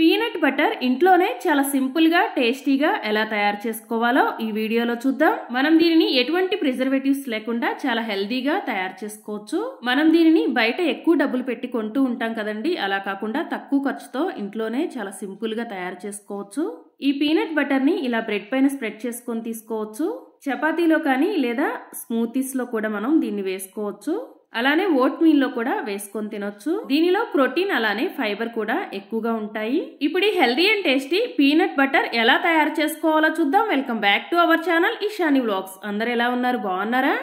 peanut butter ఇంట్లోనే చాలా సింపుల్గా టేస్టీగా ఎలా తయారు చేసుకోవాలో ఈ వీడియోలో చూద్దాం మనం దీనిని ఎటువంటి ప్రిజర్వేటివ్స్ లేకుండా చాలా హెల్దీగా తయారు చేసుకోవచ్చు మనం దీనిని బయట ఎక్కువ డబ్బులు పెట్టి కొంటూ ఉంటాం కదండి అలా కాకుండా తక్కువ ఖర్చుతో ఇంట్లోనే చాలా సింపుల్గా తయారు చేసుకోవచ్చు ఈ పీనట్ బటర్ని ఇలా బ్రెడ్ పైన స్ప్రెడ్ చేసుకొని తీసుకోవచ్చు చపాతీలో కానీ లేదా స్మూతీస్లో కూడా మనం దీన్ని వేసుకోవచ్చు అలానే ఓట్ మీల్లో కూడా వేసుకొని తినొచ్చు దీనిలో ప్రోటీన్ అలానే ఫైబర్ కూడా ఎక్కువగా ఉంటాయి ఇప్పుడు ఈ healthy and tasty peanut butter ఎలా తయారు చేసుకోవాలో చూద్దాం welcome back to our channel Eshani blogs అందరు ఎలా ఉన్నారు బాగున్నారా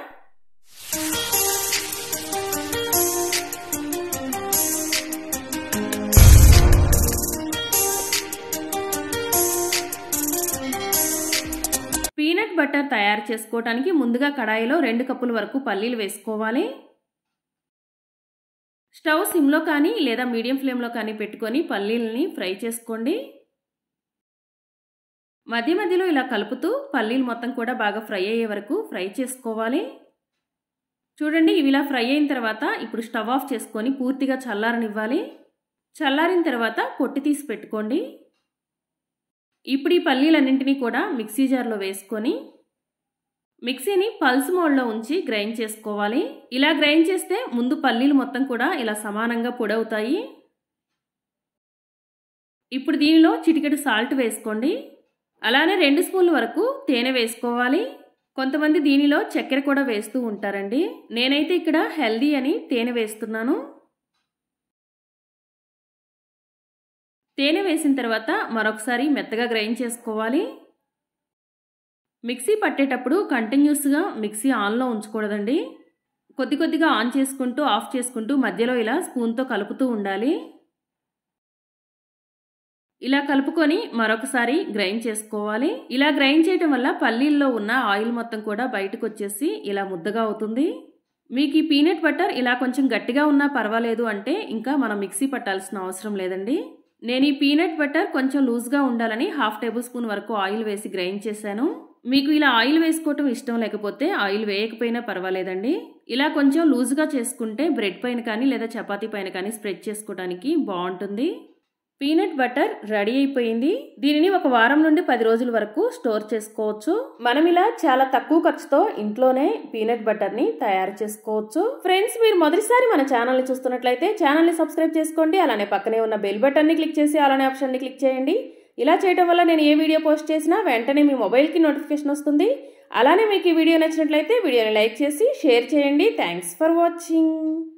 పీనట్ బటర్ తయారు చేసుకోవటానికి ముందుగా కడాయిలో రెండు కప్పుల వరకు పల్లీలు వేసుకోవాలి స్టవ్ సిమ్లో కానీ లేదా మీడియం ఫ్లేమ్లో కానీ పెట్టుకొని పల్లీలని ఫ్రై చేసుకోండి మధ్య మధ్యలో ఇలా కలుపుతూ పల్లీలు మొత్తం కూడా బాగా ఫ్రై అయ్యే వరకు ఫ్రై చేసుకోవాలి చూడండి ఇవి ఇలా ఫ్రై అయిన తర్వాత ఇప్పుడు స్టవ్ ఆఫ్ చేసుకొని పూర్తిగా చల్లారనివ్వాలి చల్లారిన తర్వాత పొట్టి తీసి పెట్టుకోండి ఇప్పుడు ఈ పల్లీలన్నింటినీ కూడా మిక్సీ జార్లో వేసుకొని మిక్సీని పల్స్ మోడ్లో ఉంచి గ్రైండ్ చేసుకోవాలి ఇలా గ్రైండ్ చేస్తే ముందు పల్లీలు మొత్తం కూడా ఇలా సమానంగా పొడవుతాయి ఇప్పుడు దీనిలో చిటికెడు సాల్ట్ వేసుకోండి అలానే రెండు స్పూన్ల వరకు తేనె వేసుకోవాలి కొంతమంది దీనిలో చక్కెర కూడా వేస్తూ ఉంటారండి నేనైతే ఇక్కడ హెల్దీ అని తేనె వేస్తున్నాను తేనె వేసిన తర్వాత మరొకసారి మెత్తగా గ్రైండ్ చేసుకోవాలి మిక్సీ పట్టేటప్పుడు కంటిన్యూస్గా మిక్సీ ఆన్లో ఉంచకూడదండి కొద్ది కొద్దిగా ఆన్ చేసుకుంటూ ఆఫ్ చేసుకుంటూ మధ్యలో ఇలా స్పూన్తో కలుపుతూ ఉండాలి ఇలా కలుపుకొని మరొకసారి గ్రైండ్ చేసుకోవాలి ఇలా గ్రైండ్ చేయడం వల్ల పల్లీల్లో ఉన్న ఆయిల్ మొత్తం కూడా బయటకు వచ్చేసి ఇలా ముద్దగా అవుతుంది మీకు ఈ పీనట్ బటర్ ఇలా కొంచెం గట్టిగా ఉన్నా పర్వాలేదు అంటే ఇంకా మనం మిక్సీ పట్టాల్సిన అవసరం లేదండి నేను ఈ పీనట్ బటర్ కొంచెం లూజ్గా ఉండాలని హాఫ్ టేబుల్ స్పూన్ వరకు ఆయిల్ వేసి గ్రైండ్ చేశాను మీకు ఇలా ఆయిల్ వేసుకోవటం ఇష్టం లేకపోతే ఆయిల్ వేయకపోయినా పర్వాలేదండి ఇలా కొంచెం లూజ్గా చేసుకుంటే బ్రెడ్ పైన కానీ లేదా చపాతీ పైన కానీ స్ప్రెడ్ చేసుకోవడానికి బాగుంటుంది పీనట్ బటర్ రెడీ అయిపోయింది దీనిని ఒక వారం నుండి పది రోజుల వరకు స్టోర్ చేసుకోవచ్చు మనం ఇలా చాలా తక్కువ ఖర్చుతో ఇంట్లోనే పీనట్ బటర్ ని తయారు చేసుకోవచ్చు ఫ్రెండ్స్ మీరు మొదటిసారి మన ఛానల్ ని చూస్తున్నట్లయితే ఛానల్ ని సబ్స్క్రైబ్ చేసుకోండి అలానే పక్కనే ఉన్న బెల్ బటన్ ని క్లిక్ చేసి అలానే ఆప్షన్ ని క్లిక్ చేయండి ఇలా చేయడం వల్ల నేను ఏ వీడియో పోస్ట్ చేసినా వెంటనే మీ మొబైల్కి నోటిఫికేషన్ వస్తుంది అలానే మీకు ఈ వీడియో నచ్చినట్లయితే వీడియోని లైక్ చేసి షేర్ చేయండి థ్యాంక్స్ ఫర్ వాచింగ్